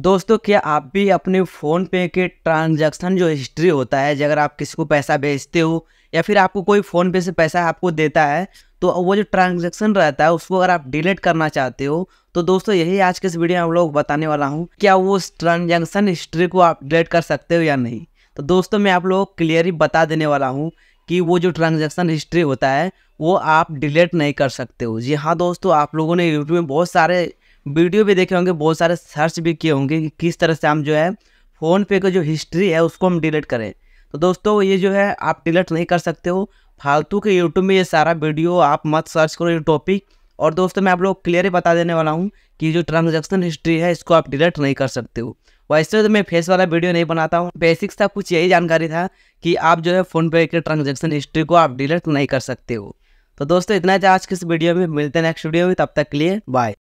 दोस्तों क्या आप भी अपने फ़ोन पे के ट्रांजैक्शन जो हिस्ट्री होता है अगर आप किसी को पैसा भेजते हो या फिर आपको कोई फ़ोन पे से पैसा आपको देता है तो वो जो ट्रांजैक्शन रहता है उसको अगर आप डिलीट करना चाहते हो तो दोस्तों यही आज के इस वीडियो में हम लोग बताने वाला हूँ क्या वो उस ट्रांजेक्शन हिस्ट्री को आप डिलीट कर सकते हो या नहीं तो दोस्तों मैं आप लोगों को क्लियरली बता देने वाला हूँ कि वो जो ट्रांजेक्शन हिस्ट्री होता है वो आप डिलीट नहीं कर सकते हो जी हाँ दोस्तों आप लोगों ने यूट्यूब में बहुत सारे वीडियो भी देखे होंगे बहुत सारे सर्च भी किए होंगे कि किस तरह से हम जो है फ़ोनपे का जो हिस्ट्री है उसको हम डिलीट करें तो दोस्तों ये जो है आप डिलीट नहीं कर सकते हो फालतू के यूट्यूब में ये सारा वीडियो आप मत सर्च करो ये टॉपिक और दोस्तों मैं आप लोग क्लियर ही बता देने वाला हूँ कि जो ट्रांजेक्शन हिस्ट्री है इसको आप डिलीट नहीं कर सकते हो वैसे तो मैं फेस वाला वीडियो नहीं बनाता हूँ बेसिक्स था कुछ यही जानकारी था कि आप जो है फ़ोनपे के ट्रांजेक्शन हिस्ट्री को आप डिलीट नहीं कर सकते हो तो दोस्तों इतना आज के इस वीडियो में मिलते हैं नेक्स्ट वीडियो में तब तक के लिए बाय